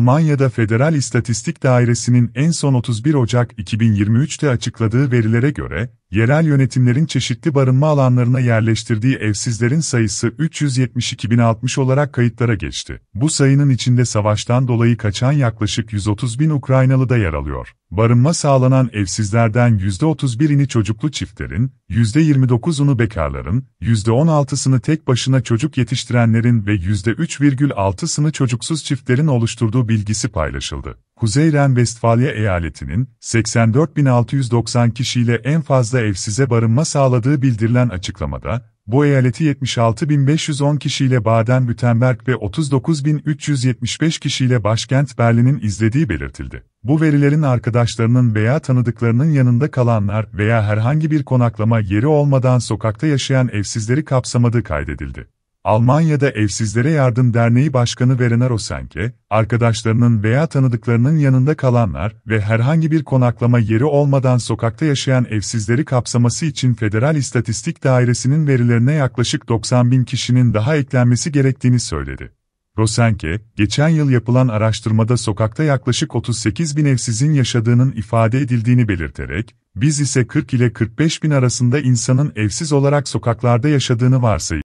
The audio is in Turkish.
Almanya'da Federal İstatistik Dairesi'nin en son 31 Ocak 2023'te açıkladığı verilere göre, yerel yönetimlerin çeşitli barınma alanlarına yerleştirdiği evsizlerin sayısı 372.060 olarak kayıtlara geçti. Bu sayının içinde savaştan dolayı kaçan yaklaşık 130.000 Ukraynalı da yer alıyor. Barınma sağlanan evsizlerden %31'ini çocuklu çiftlerin, %29'unu bekarların, %16'sını tek başına çocuk yetiştirenlerin ve %3,6'sını çocuksuz çiftlerin oluşturduğu bilgisi paylaşıldı. Kuzey Renvestfalya eyaletinin 84.690 kişiyle en fazla evsize barınma sağladığı bildirilen açıklamada, bu eyaleti 76.510 kişiyle Baden-Württemberg ve 39.375 kişiyle başkent Berlin'in izlediği belirtildi. Bu verilerin arkadaşlarının veya tanıdıklarının yanında kalanlar veya herhangi bir konaklama yeri olmadan sokakta yaşayan evsizleri kapsamadığı kaydedildi. Almanya'da Evsizlere Yardım Derneği Başkanı Werner Osenke, arkadaşlarının veya tanıdıklarının yanında kalanlar ve herhangi bir konaklama yeri olmadan sokakta yaşayan evsizleri kapsaması için Federal İstatistik Dairesi'nin verilerine yaklaşık 90 bin kişinin daha eklenmesi gerektiğini söyledi. Rosenke, geçen yıl yapılan araştırmada sokakta yaklaşık 38 bin evsizin yaşadığının ifade edildiğini belirterek, biz ise 40 ile 45 bin arasında insanın evsiz olarak sokaklarda yaşadığını varsayıyoruz.